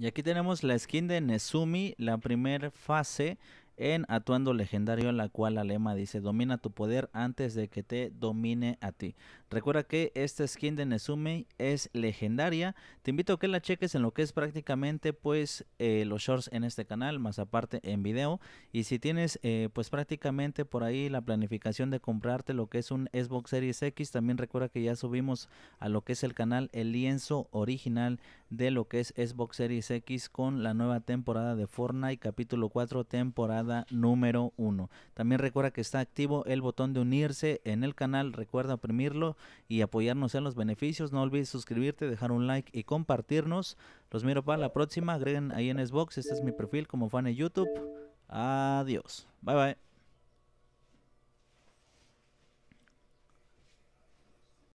Y aquí tenemos la skin de Nezumi, la primera fase en Atuendo Legendario, en la cual la lema dice, domina tu poder antes de que te domine a ti. Recuerda que esta skin de Nezumi es legendaria. Te invito a que la cheques en lo que es prácticamente pues eh, los shorts en este canal, más aparte en video. Y si tienes eh, pues prácticamente por ahí la planificación de comprarte lo que es un Xbox Series X, también recuerda que ya subimos a lo que es el canal el lienzo original de lo que es Xbox Series X con la nueva temporada de Fortnite, capítulo 4, temporada número 1. También recuerda que está activo el botón de unirse en el canal, recuerda oprimirlo y apoyarnos en los beneficios. No olvides suscribirte, dejar un like y compartirnos. Los miro para la próxima, agreguen ahí en Xbox, este es mi perfil como fan de YouTube. Adiós, bye bye.